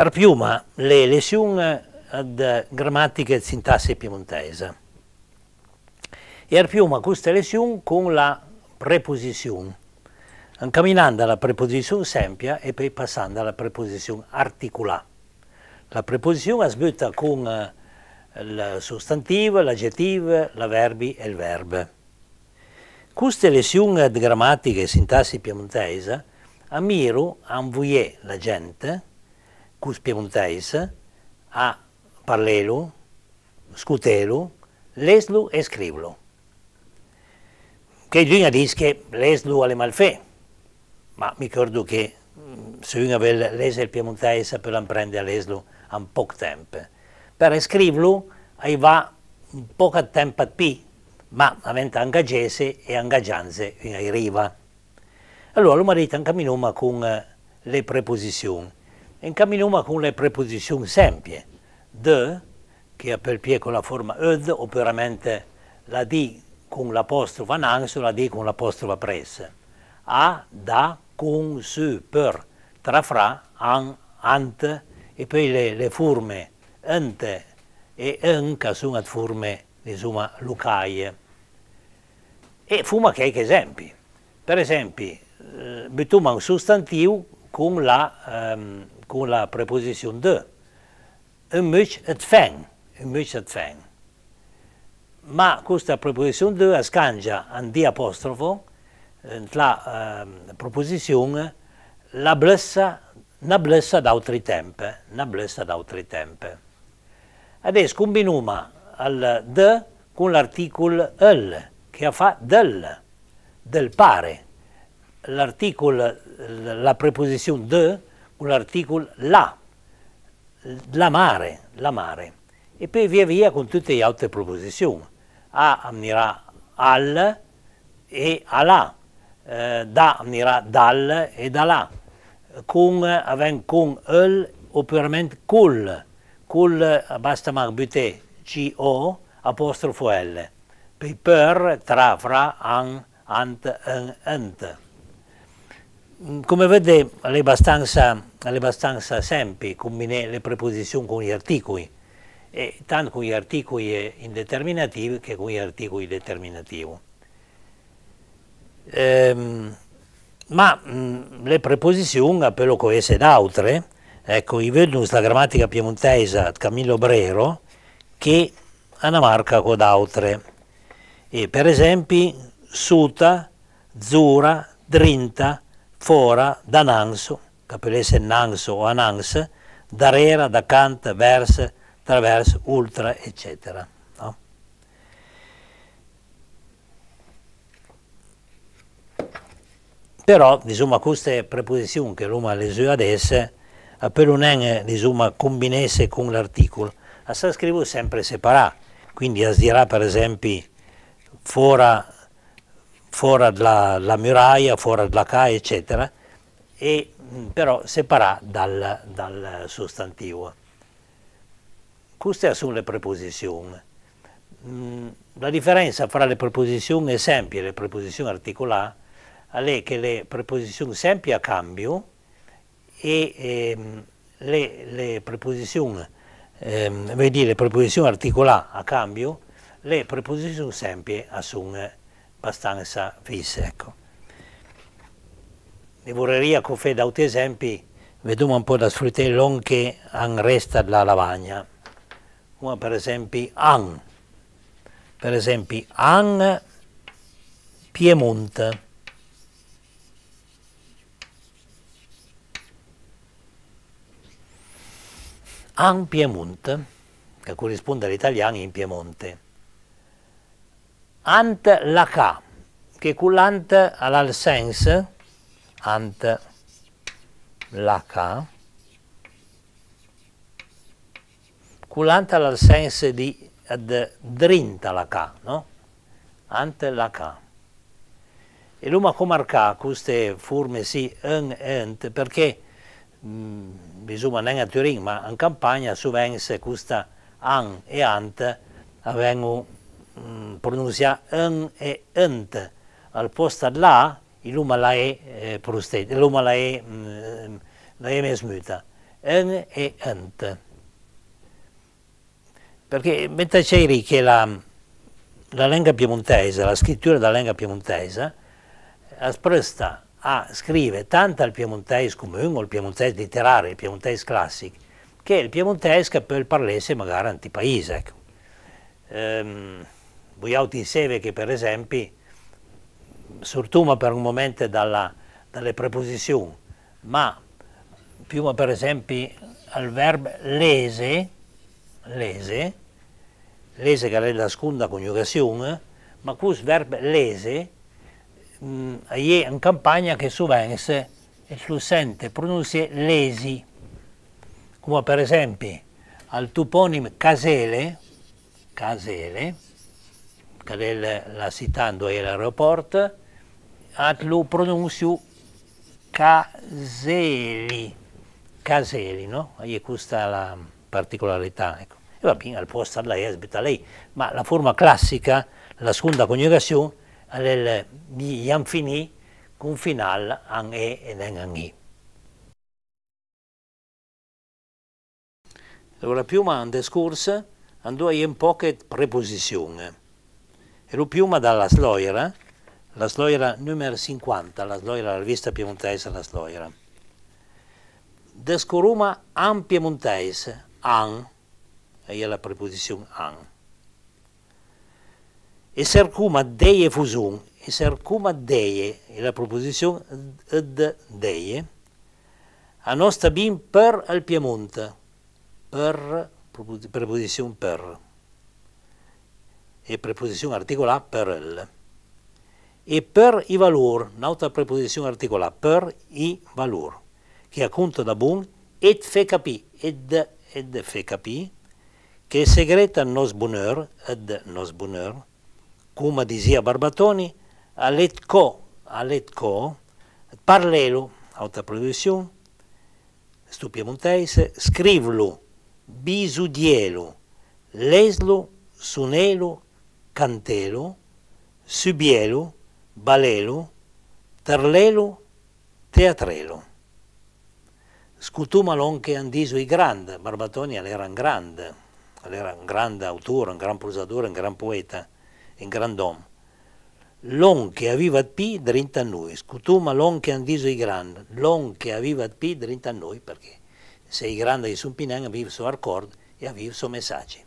Ar piuma le lezioni ad grammatica e sintassi piemontese. E ar piuma queste lezioni con la preposizione, camminando la preposizione semplice e poi passando alla preposizione articolata. La preposizione è sbutta con il eh, sostantivo, l'aggettivo, la verbi e il verbo. Queste lezioni di grammatica e sintassi piemontese ammiro a invogliare la gente cus piemontais, a parlelu, scutelu, leslu e scriblu. Che giugna che leslu alle malfè, ma mi ricordo che mm, se uno aveva leso il piemontese per prendere l'eslu a poco tempo. Per scriverlo aveva poco tempo a P, ma avendo ingaggiese e ingaggianze in arriva. Allora lo marito anche a con le preposizioni. Encaminăm con le preposizioni semplici, De, che apperpie con la forma ed, o la D con l'apostrofa nans o la D con l'apostrofa pres. A, da, con, su, per, tra, fra, an, ant, e poi le, le forme ente e che sono le forme, insomma, lucaie. E fuma che esempi. Per esempio, eh, un sostantivo con la... Ehm, con la preposizione de. Un much het fijn, Un much het fijn. Ma questa preposizione de a scangia un di apostrofo la eh, proposizione la blessa, una blessa d'altri tempi. una blessa d'altri tempi. Adesso combiniamo al de con l'articolo el, che fa del, del pare. L'articolo, la preposizione de, un articolo là, la mare, la mare, e poi via via con tutte le altre proposizioni. A ammirà al e alà. eh, da ammirà dal e da là, con avem con el o puramente col, col basta marbute co apostrofo l, per, per, tra, fra, an, ant, en, ent. Mm, come vede, è abbastanza, è abbastanza semplice combinare le preposizioni con gli articoli, e tanto con gli articoli indeterminativi che con gli articoli determinativi. Ehm, ma mh, mm, le preposizioni, a quello che è d'altre, ecco, io vedo la grammatica piemontese di Camillo Brero, che una marca con altre. E per esempio, suta, zura, drinta, fora da Nanso, capelesse Nanso o Anans, darera, da Kant, vers, traverso, ultra, eccetera. No? Però, insomma, queste preposizioni che l'uomo le sue adesso, per un en, insomma, combinesse con l'articolo, la scrivo sempre separato, quindi as dirà per esempio fora fuori dalla muraglia, fuori dalla CA, eccetera, e mm, però separà dal, dal sostantivo. Queste sono le preposizioni. Mm, la differenza fra le preposizioni esempi e le preposizioni articolate è che le preposizioni esempi a cambio e ehm, le, le, preposizioni, ehm, vedi, le preposizioni articolate a cambio, le preposizioni esempi assumono abbastanza fisse. Ecco. E vorrei ecco, fare altri esempi, vediamo un po' da sfruttare l'onche an resta della lavagna. Come per esempio an, per esempio an Piemonte. An Piemonte, che corrisponde all'italiano in Piemonte ant la ca, che cullant al sens, ant laca, culant al sens di ad drinta la ca, no? Ant la ca. E l'uma comarca, queste forme si un ent, perché mm, bisogna non a Turin, ma in campagna, su Vence, questa an e ant, avengono Mm, pronuncia în e întă. Al posta la, il lumea la e eh, prostet, lumea la e, mm, ehm, la e mesmuta. În e întă. Perché mentre c'è che la, la lingua piemontese, la scrittura della lingua piemontese, espressa a scrivere tanto al piemontese comune, al piemontese letterario, il piemontese classico, che il piemontese che per parlare magari antipaese. Ecco. Um, Bujaut Inseve che per esempio sortuma per un momento dalla, dalle preposizioni, ma più per esempio al verbo lese, lese, lese che è la seconda coniugazione, ma questo verbo lese è mm, in campagna che suvense il flussente pronuncia lesi, come per esempio al toponim casele, casele, que la citando è l'aeroporto, lo pronuncio Caseli, Caseli, no? E questa è la particolarità. Ecco. E va bene, al posto della esbita lei, ma la forma classica, la seconda coniugazione, è il mi anfini con finale an e ed an i. Allora, più un discorso, andò in poche preposizioni. Ero piuma dalla Sloira, la Sloira numero 50, la Sloira, la rivista piemontese La Sloira. Descoruma an piemontese, an, e è la preposizione an. E sercuma deie fusum, e sercuma deie, è la preposizione ed deie, a nostra bin per al Piemonte, per, preposizione per e preposizione articolata per il. E per i valori, un'altra preposizione articolata, per i valori, che appunto da buon et fe capì, ed, ed fe capì, che segreta nos bonheur, ed nos bonheur, come diceva Barbatoni, alet co, alet co, parlelo, altra preposizione, stupiemontese, scrivlo, bisudielo, leslo, sunelo, Cantelu, Subielu, Balelu, Terlelu, Teatrelu. Scutumalo anche Andiso i grande, Barbatoni era un grande, era un grande autore, un gran prosatore, un gran poeta, un grand'uomo. L'on che aveva P drinta a noi, scutuma l'on che andiso i grandi, l'on che aveva P drinta a noi perché se i grandi sono Sumpinang aveva il suo accordo e aveva il suo messaggio.